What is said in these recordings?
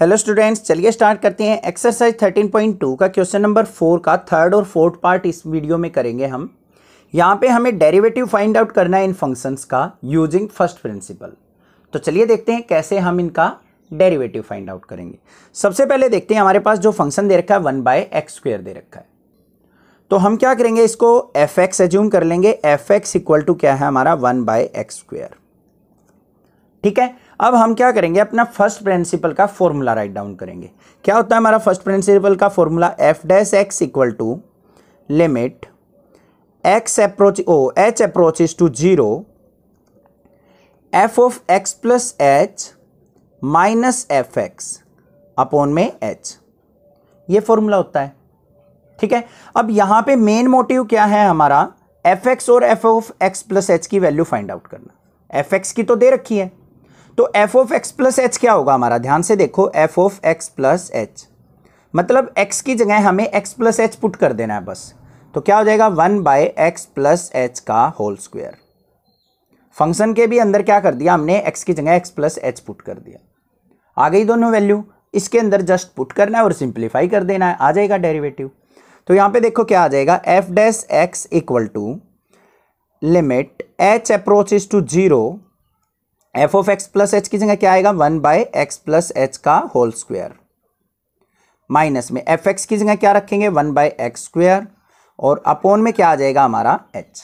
hello students चलिए start करते हैं एक्सरसाइज 13.2 का क्वेश्चन नंबर फोर का थर्ड और फोर्थ पार्ट इस वीडियो में करेंगे हम यहाँ पे हमें डेरिवेटिव फाइंड आउट करना है इन फंक्शंस का यूजिंग फर्स्ट प्रिंसिपल तो चलिए देखते हैं कैसे हम इनका डेरिवेटिव फाइंड आउट करेंगे सबसे पहले देखते हैं हमारे पास जो फंक्शन दे रखा है वन बाय एक्स स्क्वेयर दे रखा है तो हम क्या करेंगे इसको एफ एक्स एज्यूम कर लेंगे एफ एक्स इक्वल टू क्या है हमारा वन बाय एक्स स्क्वेयर ठीक है अब हम क्या करेंगे अपना फर्स्ट प्रिंसिपल का फॉर्मूला राइट डाउन करेंगे क्या होता है हमारा फर्स्ट प्रिंसिपल का formula f dash x equal to limit x approach oh h approaches to zero f of x plus h minus f x upon में एच ये formula होता है ठीक है अब यहाँ पे मेन मोटिव क्या है हमारा एफ एक्स और f of x plus h की वैल्यू फाइंड आउट करना एफ एक्स की तो दे रखी है तो f of x plus h क्या होगा हमारा ध्यान से देखो f of x plus h मतलब एक्स की जगह हमें एक्स प्लस एच पुट कर देना है बस तो क्या हो जाएगा one by x plus h का होल स्क्वायर फंक्शन के भी अंदर क्या कर दिया हमने एक्स की जगह एक्स प्लस एच पुट कर दिया आ गई दोनों वैल्यू इसके अंदर जस्ट पुट करना है और सिंप्लीफाई कर देना है आ जाएगा डेरिवेटिव तो यहाँ पे देखो क्या आ जाएगा f dash x equal to limit h approach is to zero f of x plus h की जगह क्या आएगा one by x plus h का होल स्क्वायर माइनस में एफ एक्स की जगह क्या रखेंगे वन बाय एक्स स्क्वायर और अपोन में क्या आ जाएगा हमारा एच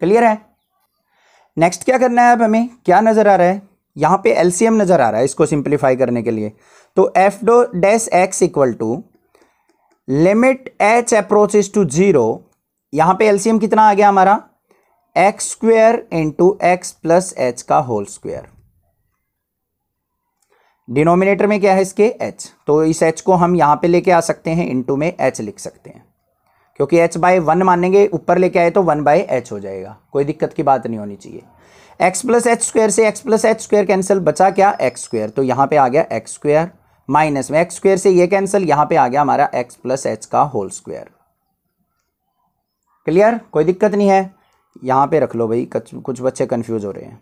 क्लियर है नेक्स्ट क्या करना है अब हमें क्या नज़र आ रहा है यहाँ पे एलसीएम नज़र आ रहा है इसको सिंप्लीफाई करने के लिए तो एफ डो dash x equal to limit h approaches to zero यहाँ पे एलसीएम कितना आ गया हमारा x square into x plus h का होल स्क्वेयर डिनोमिनेटर में क्या है इसके एच तो इस एच को हम यहां पे लेके आ सकते हैं इंटू में एच लिख सकते हैं क्योंकि एच बाय वन मानेंगे ऊपर लेके आए तो वन बाय एच हो जाएगा कोई दिक्कत की बात नहीं होनी चाहिए एक्स प्लस एच स्क्वेयर से x plus h square cancel बचा क्या एक्स स्क्वेयर तो यहां पे आ गया एक्स स्क्वेयर माइनस में एक्स स्क्वेयर से ये कैंसिल यहां पे आ गया हमारा एक्स प्लस एच का होल स्क्वेयर क्लियर कोई दिक्कत नहीं है यहाँ पे रख लो भाई कुछ बच्चे कन्फ्यूज़ हो रहे हैं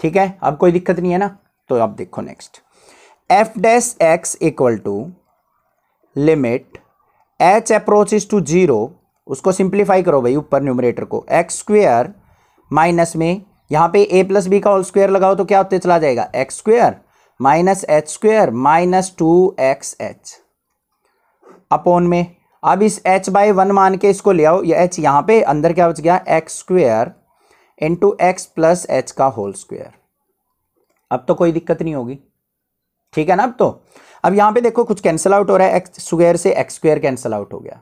ठीक है अब कोई दिक्कत नहीं है ना तो आप देखो next f dash x equal to limit h approach to zero उसको सिंप्लीफाई करो भाई ऊपर न्यूमरेटर को एक्स स्क्वेयर माइनस में यहाँ पे ए प्लस बी का होल स्क्वेयर लगाओ तो क्या होते चला जाएगा x square minus h square minus two x h upon में अब इस h बाई वन मान के इसको ले आओ ये h यहाँ पे अंदर क्या बच गया x square into x plus h का होल स्क्वेयर अब तो कोई दिक्कत नहीं होगी ठीक है ना अब तो अब यहाँ पे देखो कुछ कैंसिल आउट हो रहा है एक्स स्क्वेयर से एक्स स्क्वेयर कैंसिल आउट हो गया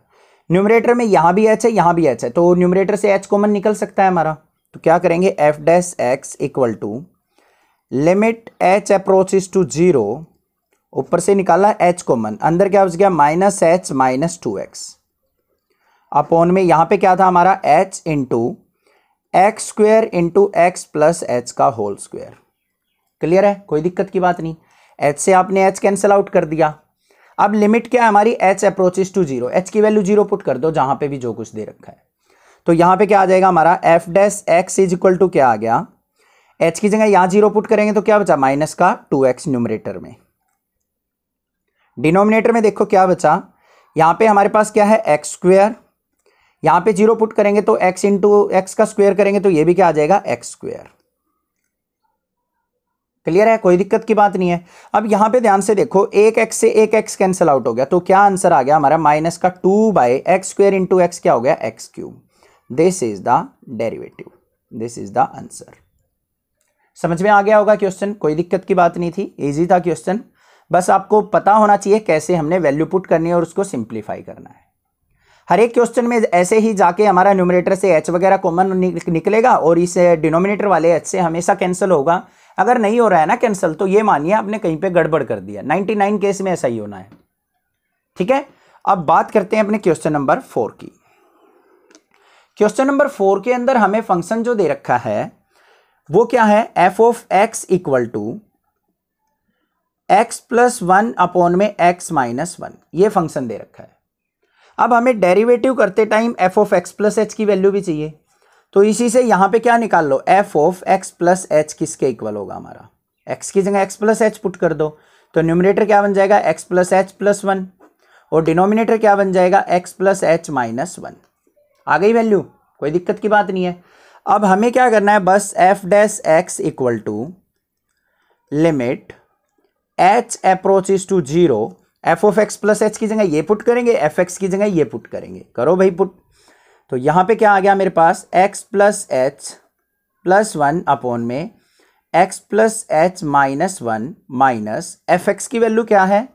न्यूमरेटर में यहाँ भी एच है यहाँ भी एच है तो न्यूमरेटर से एच कॉमन निकल सकता है हमारा तो क्या करेंगे f dash x equal to limit h approach to zero ऊपर से निकाला एच कॉमन अंदर क्या बच गया minus h minus two x upon में यहाँ पे क्या था हमारा h into x square into x plus h का होल स्क्वेयर क्लियर है कोई दिक्कत की बात नहीं एच से आपने एच कैंसिल आउट कर दिया अब लिमिट क्या है हमारी h approaches to zero h की वैल्यू जीरो पुट कर दो जहाँ पे भी जो कुछ दे रखा है तो यहाँ पे क्या आ जाएगा हमारा f dash x is equal to क्या आ गया एच की जगह यहाँ जीरो पुट करेंगे तो क्या बचा माइनस का टू एक्स न्यूमरेटर में डिनोमिनेटर में देखो क्या बचा यहाँ पे हमारे पास क्या है एक्स स्क्वेयर यहाँ पे जीरो पुट करेंगे तो एक्स इंटू एक्स का स्क्वेयर करेंगे तो ये भी क्या आ जाएगा एक्स स्क्वेयर क्लियर है कोई दिक्कत की बात नहीं है अब यहाँ पे ध्यान से देखो एक एक्स से एक एक्स कैंसिल आउट हो गया तो क्या आंसर आ गया हमारा माइनस का two by x square into x क्या हो गया x cube this is the derivative this is the answer समझ में आ गया होगा क्वेश्चन कोई दिक्कत की बात नहीं थी इजी था क्वेश्चन बस आपको पता होना चाहिए कैसे हमने वैल्यू पुट करनी है और उसको सिंप्लीफाई करना है हर एक क्वेश्चन में ऐसे ही जाके हमारा न्यूमिनेटर से एच वगैरह कॉमन निकलेगा और इस डिनोमिनेटर वाले एच से हमेशा कैंसिल होगा अगर नहीं हो रहा है ना कैंसिल तो ये मानिए आपने कहीं पे गड़बड़ कर दिया 99 केस में ऐसा ही होना है ठीक है अब बात करते हैं अपने क्वेश्चन नंबर फोर की क्वेश्चन नंबर फोर के अंदर हमें फंक्शन जो दे रखा है वो क्या है f of x equal to x plus one upon में एक्स माइनस वन ये फंक्शन दे रखा है अब हमें डेरिवेटिव करते time f of x plus h की वैल्यू भी चाहिए तो इसी से यहाँ पे क्या निकाल लो f of x plus h किसके इक्वल होगा हमारा एक्स की जगह एक्स प्लस एच पुट कर दो तो न्यूमिनेटर क्या बन जाएगा x plus h plus one और डिनोमिनेटर क्या बन जाएगा x plus h minus one आ गई वैल्यू कोई दिक्कत की बात नहीं है अब हमें क्या करना है बस f dash x equal to limit h approaches to zero f of x plus h की जगह ये पुट करेंगे एफ एक्स की जगह ये पुट करेंगे करो भाई पुट तो यहाँ पे क्या आ गया मेरे पास x plus h plus one upon में x plus h minus one minus f x की वैल्यू क्या है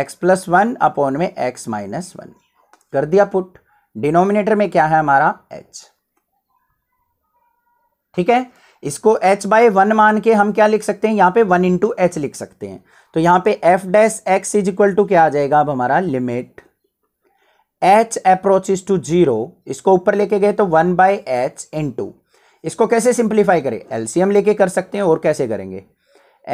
एक्स प्लस वन अपॉन में एक्स माइनस वन कर दिया पुट डिनोमिनेटर में क्या है हमारा एच ठीक है इसको एच बाई वन मान के हम क्या लिख सकते हैं यहाँ पे वन इंटू एच लिख सकते हैं तो यहाँ पे f dash x is equal to क्या आ जाएगा अब हमारा limit h approaches to zero इसको ऊपर लेके गए तो वन बाई एच इंटू इसको कैसे सिंप्लीफाई करें एलसीएम लेके कर सकते हैं और कैसे करेंगे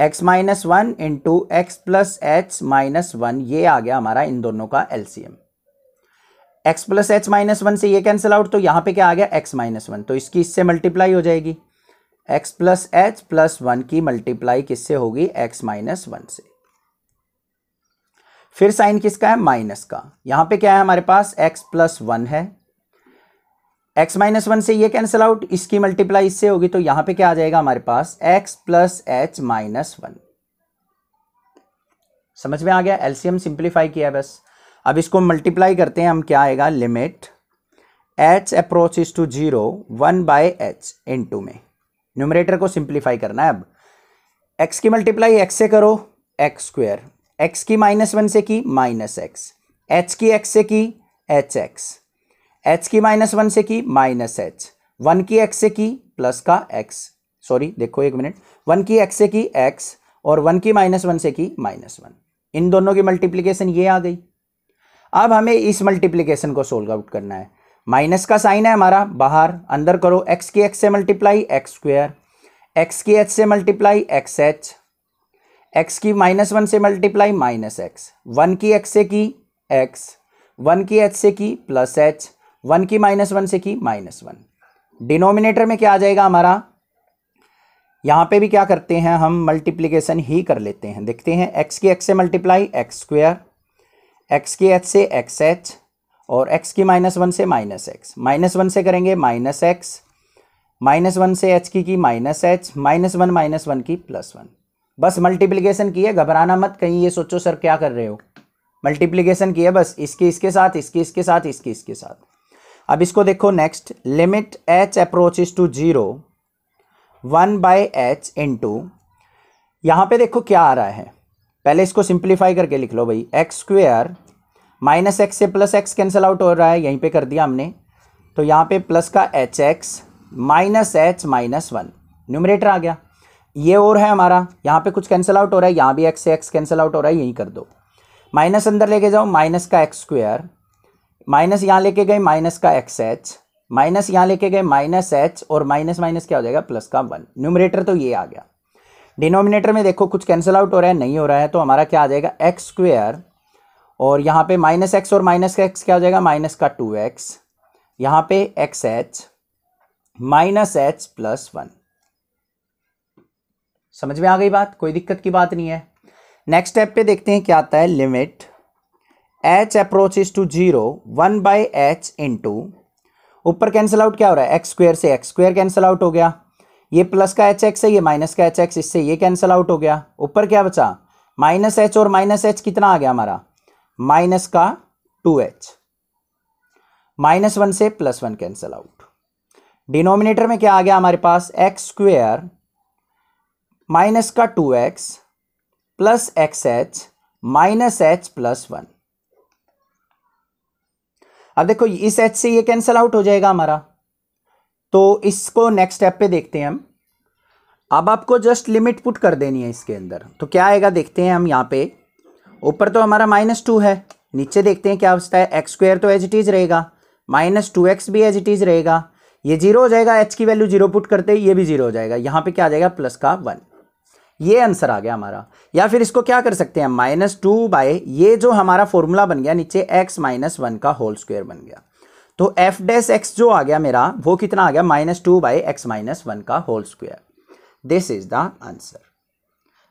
x minus one into x plus h minus one ये आ गया हमारा इन दोनों का LCM x plus h minus one से ये कैंसिल आउट तो यहाँ पे क्या आ गया x माइनस वन तो इसकी इससे मल्टीप्लाई हो जाएगी x plus h plus one की मल्टीप्लाई किससे होगी x माइनस वन से फिर साइन किसका है माइनस का यहां पे क्या है हमारे पास x प्लस वन है x माइनस वन से ये कैंसिल आउट इसकी मल्टीप्लाई इससे होगी तो यहां पे क्या आ जाएगा हमारे पास x plus h minus one समझ में आ गया एलसीएम सिंप्लीफाई किया बस अब इसको मल्टीप्लाई करते हैं हम क्या आएगा limit h approach is to zero one by h into में न्यूमरेटर को सिंप्लीफाई करना है अब एक्स की मल्टीप्लाई एक्स से करो एक्स स्क्वेयर एक्स की माइनस वन से की माइनस एक्स एच की एक्स से की एच एक्स एच की माइनस वन से की माइनस एच वन की एक्स से की प्लस का एक्स सॉरी देखो एक मिनट वन की एक्स से की एक्स और वन की माइनस वन से की माइनस वन इन दोनों की मल्टीप्लीकेशन ये आ गई अब हमें इस मल्टीप्लीकेशन को सोल्व आउट करना है माइनस का साइन है हमारा बाहर अंदर करो एक्स के एक्स से मल्टीप्लाई एक्स स्क्वेयर एक्स के एच से मल्टीप्लाई एक्स एच एक्स की माइनस वन से मल्टीप्लाई माइनस एक्स वन की एक्स से की एक्स वन की एच से की प्लस एच वन की माइनस वन से की माइनस वन डिनोमिनेटर में क्या आ जाएगा हमारा यहाँ पे भी क्या करते हैं हम मल्टीप्लीकेशन ही कर लेते हैं देखते हैं एक्स की एक्स से मल्टीप्लाई एक्स स्क्वेयर एक्स की एच से एक्स एच और x की माइनस वन से माइनस एक्स माइनस वन से करेंगे माइनस एक्स माइनस वन से h की की minus h minus one minus one की प्लस वन बस मल्टीप्लीकेशन की है घबराना मत कहीं ये सोचो सर क्या कर रहे हो मल्टीप्लीकेशन किया बस इसकी इसके साथ इसकी इसके साथ इसकी इसके साथ अब इसको देखो next limit h approach to zero one by h into यहाँ पर देखो क्या आ रहा है पहले इसको सिंप्लीफाई करके लिख लो भाई एक्स स्क्वेयर माइनस एक्स से प्लस एक्स कैंसिल आउट हो रहा है यहीं पे कर दिया हमने तो यहाँ पे प्लस का h x minus h minus one numerator आ गया ये और है हमारा यहाँ पे कुछ कैंसिल आउट हो रहा है यहाँ भी एक्स से एक्स कैंसिल आउट हो रहा है यहीं कर दो माइनस अंदर लेके जाओ माइनस का एक्स स्क्वेयर माइनस यहाँ लेके गए माइनस का एक्स एच माइनस यहाँ लेके गए माइनस एच और माइनस माइनस क्या हो जाएगा प्लस का वन न्यूमरेटर तो ये आ गया डिनोमिनेटर में देखो कुछ कैंसिल आउट हो रहा है नहीं हो रहा है तो हमारा क्या आ जाएगा एक्स स्क्वेयर और यहाँ पे माइनस एक्स और माइनस का एक्स क्या हो जाएगा माइनस का टू एक्स यहाँ पे x h minus h plus one समझ में आ गई बात कोई दिक्कत की बात नहीं है नेक्स्ट स्टेप पे देखते हैं क्या आता है limit h approach is to zero one by h into ऊपर कैंसिल आउट क्या हो रहा है एक्स स्क्वेयर से एक्स स्क्वेयर कैंसिल आउट हो गया ये प्लस का एच एक्स है ये माइनस का एच एक्स इससे ये कैंसिल आउट हो गया ऊपर क्या बचा माइनस एच और माइनस एच कितना आ गया हमारा माइनस का टू एच माइनस वन से plus one cancel out denominator में क्या आ गया हमारे पास एक्स स्क्वेयर माइनस का two x plus x h minus h plus one अब देखो इस एच से ये कैंसल आउट हो जाएगा हमारा तो इसको नेक्स्ट स्टेप पे देखते हैं हम अब आपको जस्ट लिमिट पुट कर देनी है इसके अंदर तो क्या आएगा देखते हैं हम यहां पे ऊपर तो हमारा माइनस टू है नीचे देखते हैं क्या अवस्था है एक्स स्क्वायर तो एज इट इज़ रहेगा माइनस टू एक्स भी एज इट इज़ रहेगा ये जीरो हो जाएगा एच की वैल्यू जीरो पुट करते ये भी जीरो हो जाएगा यहाँ पे क्या आ जाएगा प्लस का वन ये आंसर आ गया हमारा या फिर इसको क्या कर सकते हैं माइनस टू बाय ये जो हमारा फॉर्मूला बन गया नीचे एक्स माइनस वन का होल स्क्वायर बन गया तो एफ डैस एक्स जो आ गया मेरा वो कितना आ गया minus two by x minus one का whole square this is the answer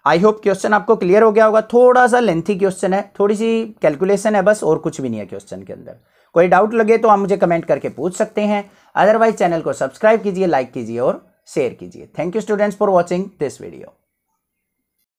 I hope question आपको क्लियर हो गया होगा थोड़ा सा लेंथी क्वेश्चन है थोड़ी सी कैलकुलेशन है बस और कुछ भी नहीं है क्वेश्चन के अंदर कोई डाउट लगे तो आप मुझे कमेंट करके पूछ सकते हैं अदरवाइज चैनल को सब्सक्राइब कीजिए लाइक कीजिए और शेयर कीजिए thank you students for watching this video